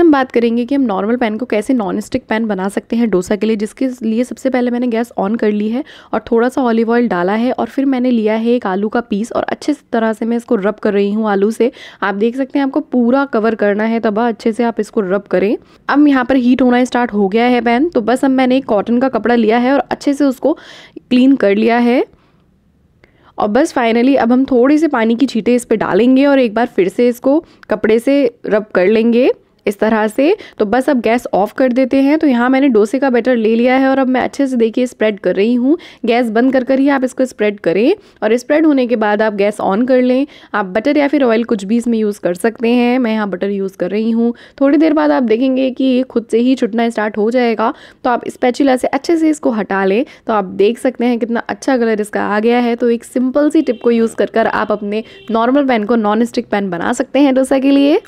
हम बात करेंगे कि हम नॉर्मल पैन को कैसे नॉन स्टिक पैन बना सकते हैं डोसा के लिए जिसके लिए सबसे पहले मैंने गैस ऑन कर ली है और थोड़ा सा ऑलिव ऑयल डाला है और फिर मैंने लिया है एक आलू का पीस और अच्छे तरह से मैं इसको रब कर रही हूँ आलू से आप देख सकते हैं आपको पूरा कवर करना है तबा अच्छे से आप इसको रब करें अब यहाँ पर हीट होना स्टार्ट हो गया है पैन तो बस अब मैंने एक कॉटन का कपड़ा लिया है और अच्छे से उसको क्लीन कर लिया है और बस फाइनली अब हम थोड़ी से पानी की छीटें इस पर डालेंगे और एक बार फिर से इसको कपड़े से रब कर लेंगे इस तरह से तो बस अब गैस ऑफ कर देते हैं तो यहाँ मैंने डोसे का बैटर ले लिया है और अब मैं अच्छे से देखिए स्प्रेड कर रही हूँ गैस बंद कर कर ही आप इसको स्प्रेड करें और स्प्रेड होने के बाद आप गैस ऑन कर लें आप बटर या फिर ऑयल कुछ भी इसमें यूज़ कर सकते हैं मैं यहाँ बटर यूज़ कर रही हूँ थोड़ी देर बाद आप देखेंगे कि खुद से ही छुटना स्टार्ट हो जाएगा तो आप स्पेचुला से अच्छे से इसको हटा लें तो आप देख सकते हैं कितना अच्छा कलर इसका आ गया है तो एक सिंपल सी टिप को यूज़ कर कर आप अपने नॉर्मल पैन को नॉन स्टिक पैन बना सकते हैं डोसा के लिए